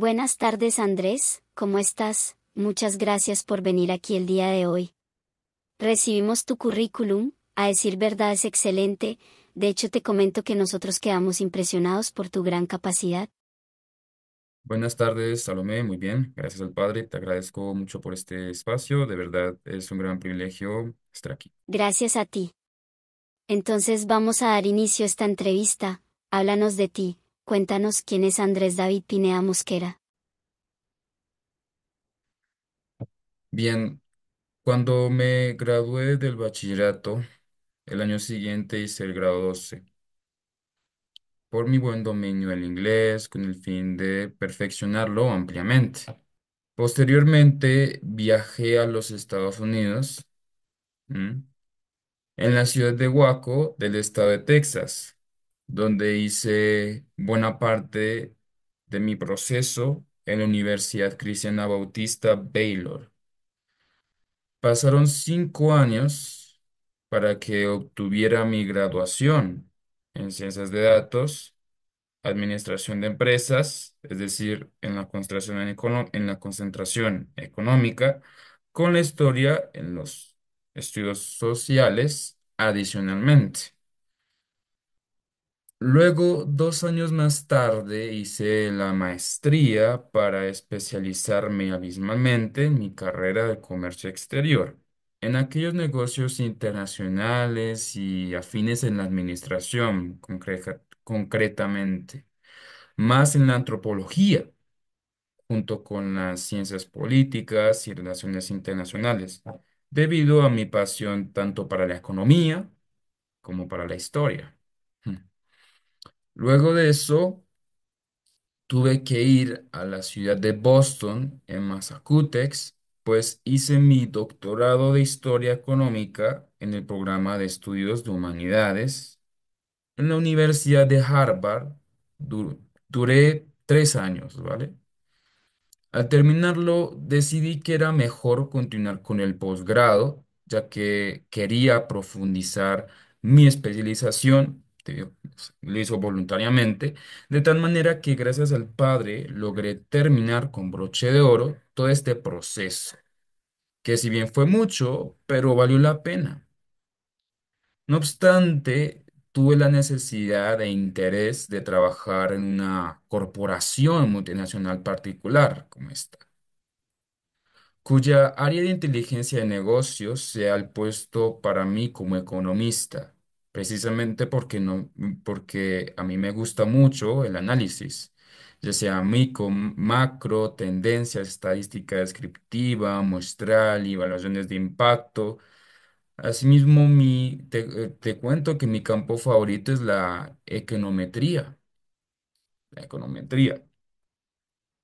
Buenas tardes Andrés, ¿cómo estás? Muchas gracias por venir aquí el día de hoy. Recibimos tu currículum, a decir verdad es excelente, de hecho te comento que nosotros quedamos impresionados por tu gran capacidad. Buenas tardes, Salomé, muy bien, gracias al Padre, te agradezco mucho por este espacio, de verdad es un gran privilegio estar aquí. Gracias a ti. Entonces vamos a dar inicio a esta entrevista, háblanos de ti, Cuéntanos quién es Andrés David Pineda Mosquera. Bien, cuando me gradué del bachillerato, el año siguiente hice el grado 12, por mi buen dominio del inglés, con el fin de perfeccionarlo ampliamente. Posteriormente viajé a los Estados Unidos, en la ciudad de Waco, del estado de Texas donde hice buena parte de mi proceso en la Universidad Cristiana Bautista Baylor. Pasaron cinco años para que obtuviera mi graduación en Ciencias de Datos, Administración de Empresas, es decir, en la concentración, en la concentración económica, con la historia en los estudios sociales adicionalmente. Luego, dos años más tarde, hice la maestría para especializarme abismalmente en mi carrera de comercio exterior, en aquellos negocios internacionales y afines en la administración, concretamente, más en la antropología, junto con las ciencias políticas y relaciones internacionales, debido a mi pasión tanto para la economía como para la historia. Luego de eso, tuve que ir a la ciudad de Boston, en Massachusetts, pues hice mi doctorado de Historia Económica en el programa de estudios de humanidades en la Universidad de Harvard. duré tres años, ¿vale? Al terminarlo, decidí que era mejor continuar con el posgrado, ya que quería profundizar mi especialización lo hizo voluntariamente, de tal manera que gracias al Padre logré terminar con broche de oro todo este proceso, que si bien fue mucho, pero valió la pena. No obstante, tuve la necesidad e interés de trabajar en una corporación multinacional particular como esta, cuya área de inteligencia de negocios se ha puesto para mí como economista precisamente porque no, porque a mí me gusta mucho el análisis, ya sea micro, macro, tendencias, estadística descriptiva, muestral, y evaluaciones de impacto. Asimismo, mi, te, eh, te cuento que mi campo favorito es la econometría, la econometría.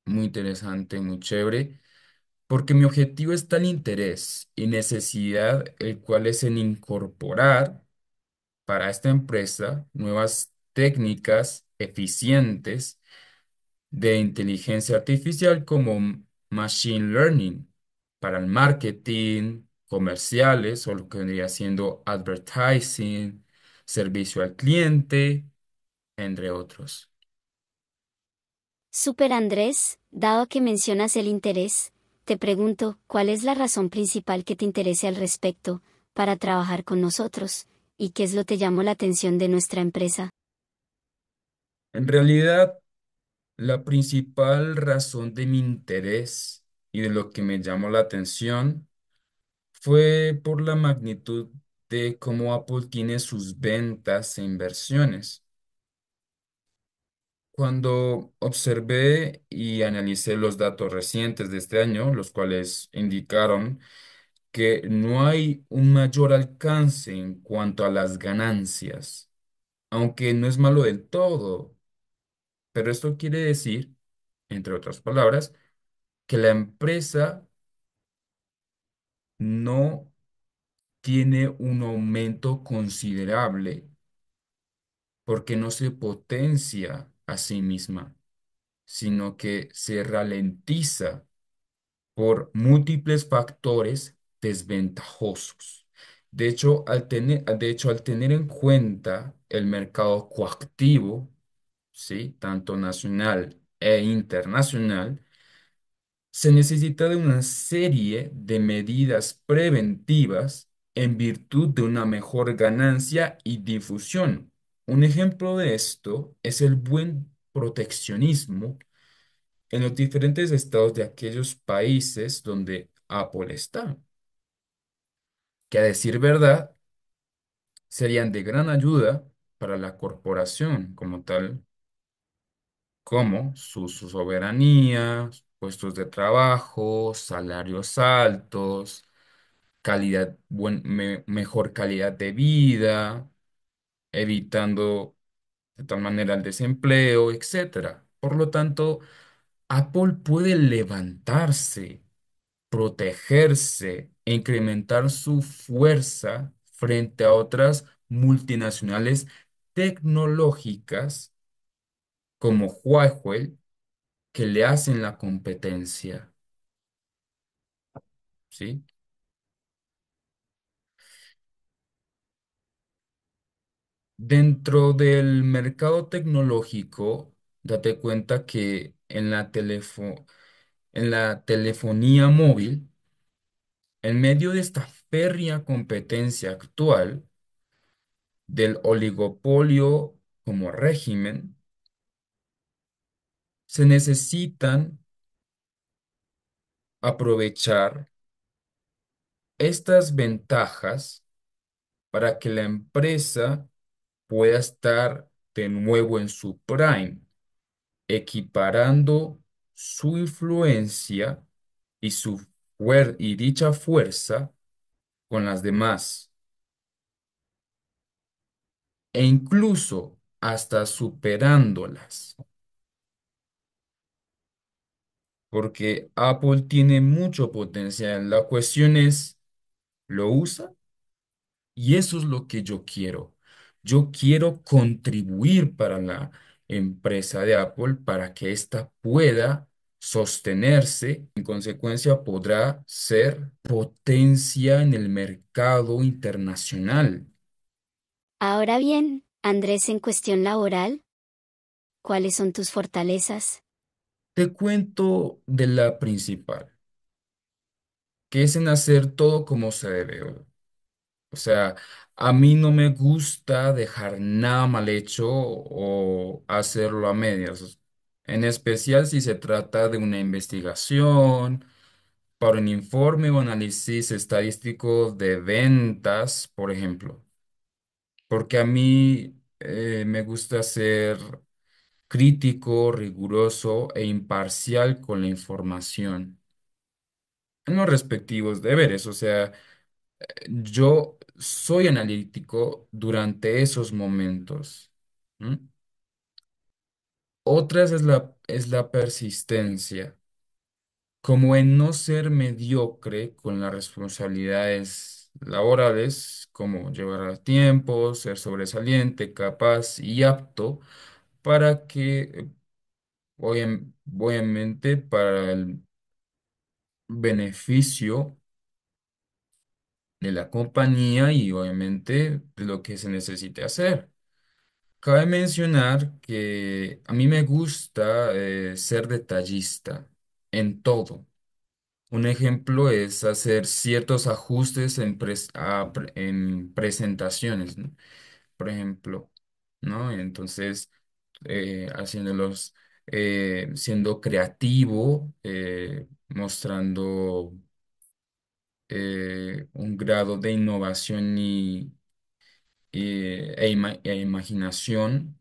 Muy interesante, muy chévere. Porque mi objetivo está el interés y necesidad, el cual es en incorporar para esta empresa nuevas técnicas eficientes de inteligencia artificial como machine learning para el marketing, comerciales o lo que vendría siendo advertising, servicio al cliente, entre otros. Super Andrés, dado que mencionas el interés, te pregunto, ¿cuál es la razón principal que te interese al respecto para trabajar con nosotros? ¿Y qué es lo que llamó la atención de nuestra empresa? En realidad, la principal razón de mi interés y de lo que me llamó la atención fue por la magnitud de cómo Apple tiene sus ventas e inversiones. Cuando observé y analicé los datos recientes de este año, los cuales indicaron que no hay un mayor alcance en cuanto a las ganancias, aunque no es malo del todo, pero esto quiere decir, entre otras palabras, que la empresa no tiene un aumento considerable porque no se potencia a sí misma, sino que se ralentiza por múltiples factores desventajosos. De hecho, al tener, de hecho, al tener en cuenta el mercado coactivo, ¿sí? tanto nacional e internacional, se necesita de una serie de medidas preventivas en virtud de una mejor ganancia y difusión. Un ejemplo de esto es el buen proteccionismo en los diferentes estados de aquellos países donde Apple está que a decir verdad serían de gran ayuda para la corporación como tal, como su, soberanías, soberanía, puestos de trabajo, salarios altos, calidad, mejor calidad de vida, evitando de tal manera el desempleo, etc. Por lo tanto, Apple puede levantarse, protegerse, e incrementar su fuerza frente a otras multinacionales tecnológicas como Huawei que le hacen la competencia, Dentro del mercado tecnológico, date cuenta que en la en la telefonía móvil en medio de esta férrea competencia actual del oligopolio como régimen, se necesitan aprovechar estas ventajas para que la empresa pueda estar de nuevo en su prime, equiparando su influencia y su y dicha fuerza con las demás e incluso hasta superándolas, porque Apple tiene mucho potencial. La cuestión es, ¿lo usa? Y eso es lo que yo quiero. Yo quiero contribuir para la empresa de Apple para que ésta pueda sostenerse, en consecuencia podrá ser potencia en el mercado internacional. Ahora bien, Andrés, en cuestión laboral, ¿cuáles son tus fortalezas? Te cuento de la principal, que es en hacer todo como se debe. O sea, a mí no me gusta dejar nada mal hecho o hacerlo a medias en especial si se trata de una investigación, para un informe o análisis estadístico de ventas, por ejemplo. Porque a mí eh, me gusta ser crítico, riguroso e imparcial con la información en los respectivos deberes. O sea, yo soy analítico durante esos momentos. Otras es la, es la persistencia, como en no ser mediocre con las responsabilidades laborales, como llevar a tiempo, ser sobresaliente, capaz y apto para que, obviamente, para el beneficio de la compañía y obviamente de lo que se necesite hacer. Cabe mencionar que a mí me gusta eh, ser detallista en todo. Un ejemplo es hacer ciertos ajustes en, presentaciones, Por ejemplo, ¿no? Entonces, eh, haciéndolos, eh, siendo creativo, mostrando un grado de innovación y eh, e, e, imaginación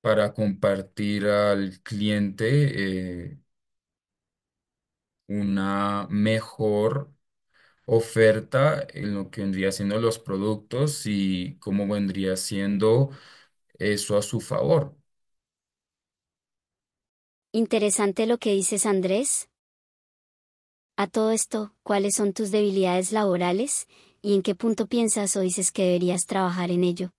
para compartir al cliente eh, una mejor oferta en lo que vendría siendo los productos y cómo vendría siendo eso a su favor. Interesante lo que dices, Andrés. A todo esto, ¿cuáles son tus debilidades laborales? y en qué punto piensas o dices que deberías trabajar en ello.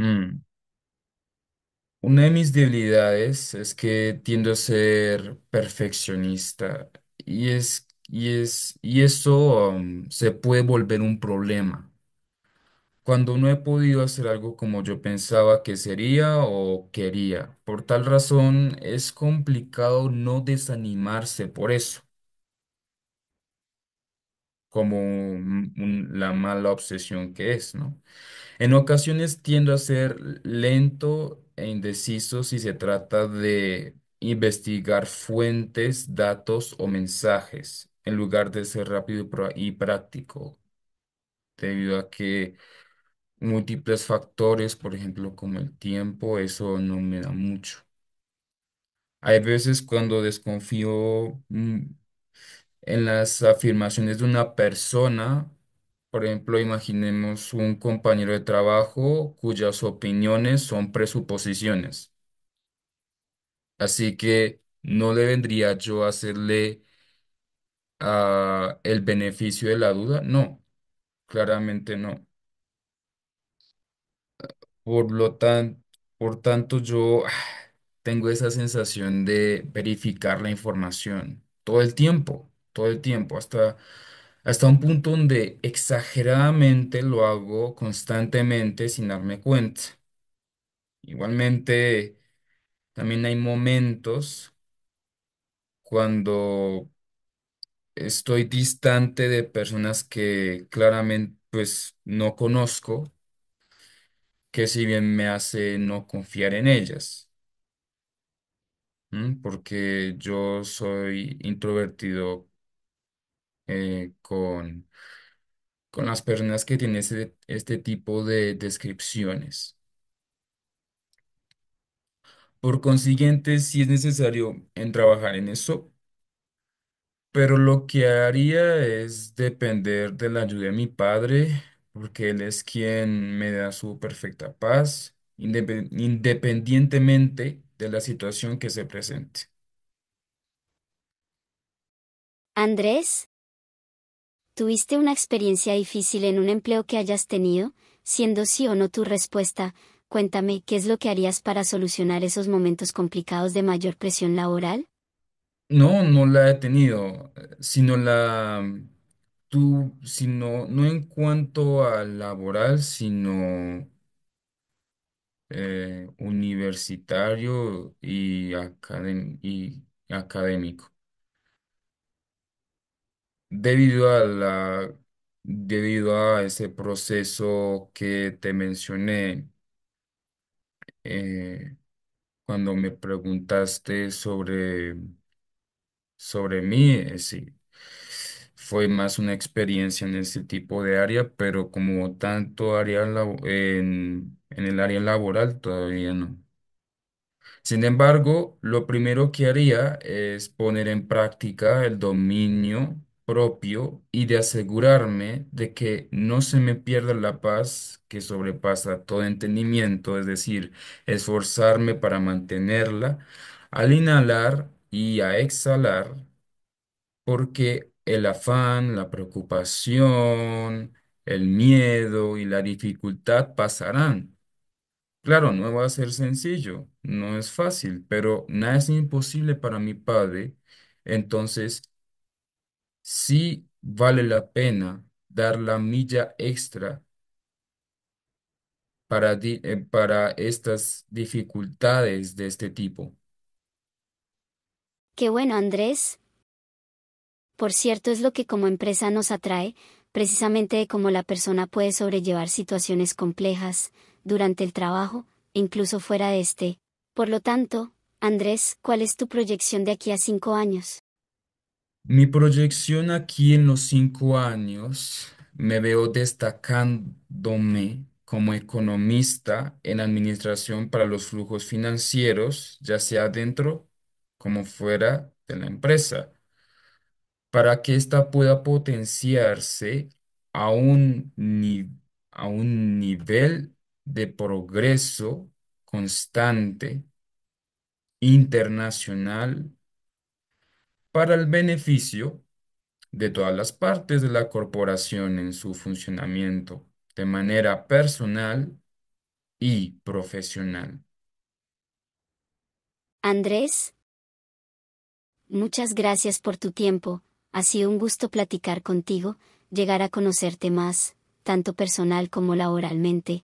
Mm. Una de mis debilidades es que tiendo a ser perfeccionista y es y es y eso um, se puede volver un problema. Cuando no he podido hacer algo como yo pensaba que sería o quería. Por tal razón es complicado no desanimarse por eso como la mala obsesión que es, ¿no? En ocasiones tiendo a ser lento e indeciso si se trata de investigar fuentes, datos o mensajes, en lugar de ser rápido y práctico, debido a que múltiples factores, por ejemplo, como el tiempo, eso no me da mucho. Hay veces cuando desconfío mm, en las afirmaciones de una persona. Por ejemplo, imaginemos un compañero de trabajo cuyas opiniones son presuposiciones. Así que no le vendría yo a hacerle ah, el beneficio de la duda. No, claramente no. Por lo por tanto, yo ah, tengo esa sensación de verificar la información todo el tiempo todo el tiempo, hasta, hasta un punto donde exageradamente lo hago constantemente sin darme cuenta. Igualmente, también hay momentos cuando estoy distante de personas que claramente pues no conozco, que si bien me hace no confiar en ellas. ¿Mm? porque yo soy introvertido eh, con, con las personas que tienen este, tipo de descripciones. Por consiguiente, sí es necesario trabajar en eso, pero lo que haría es depender de la ayuda de mi padre, porque él es quien me da su perfecta paz, independientemente de la situación que se presente. Andrés. ¿Tuviste una experiencia difícil en un empleo que hayas tenido? Siendo sí o no tu respuesta, cuéntame qué es lo que harías para solucionar esos momentos complicados de mayor presión laboral. No, no la he tenido, sino la, tú, sino, no en cuanto a laboral, sino eh, universitario y académico. Debido a la, debido a ese proceso que te mencioné, eh, cuando me preguntaste sobre, sobre mí, eh, fue más una experiencia en ese tipo de área, pero como tanto área en, en el área laboral, todavía no. Sin embargo, lo primero que haría es poner en práctica el dominio propio y de asegurarme de que no se me pierda la paz que sobrepasa todo entendimiento, es decir, esforzarme para mantenerla al inhalar y a exhalar, porque el afán, la preocupación, el miedo y la dificultad pasarán. Claro, no va a ser sencillo, no es fácil, pero nada es imposible para mi Padre. Entonces, sí vale la pena dar la milla extra eh, para, estas dificultades de este tipo. Qué bueno, Andrés. Por cierto, es lo que como empresa nos atrae, precisamente de cómo la persona puede sobrellevar situaciones complejas, durante el trabajo, incluso fuera de este. Por lo tanto, Andrés, ¿cuál es tu proyección de aquí a cinco años? Mi proyección aquí en los cinco años, me veo destacándome como economista en administración para los flujos financieros, ya sea dentro como fuera de la empresa, para que ésta pueda potenciarse a un, a un nivel de progreso constante, internacional para el beneficio de todas las partes de la corporación en su funcionamiento de manera personal y profesional. Andrés, muchas gracias por tu tiempo. Ha sido un gusto platicar contigo, llegar a conocerte más, tanto personal como laboralmente.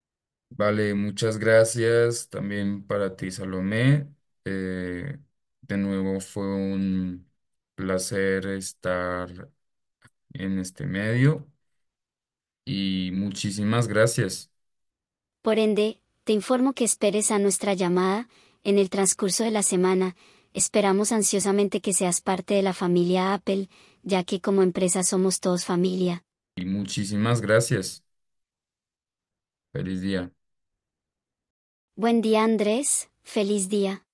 Vale, muchas gracias también para ti, Salomé. Eh, de nuevo fue un placer estar en este medio y muchísimas gracias. Por ende, te informo que esperes a nuestra llamada, en el transcurso de la semana, esperamos ansiosamente que seas parte de la familia Apple, ya que como empresa somos todos familia. Y muchísimas gracias. Feliz día. Buen día Andrés, feliz día.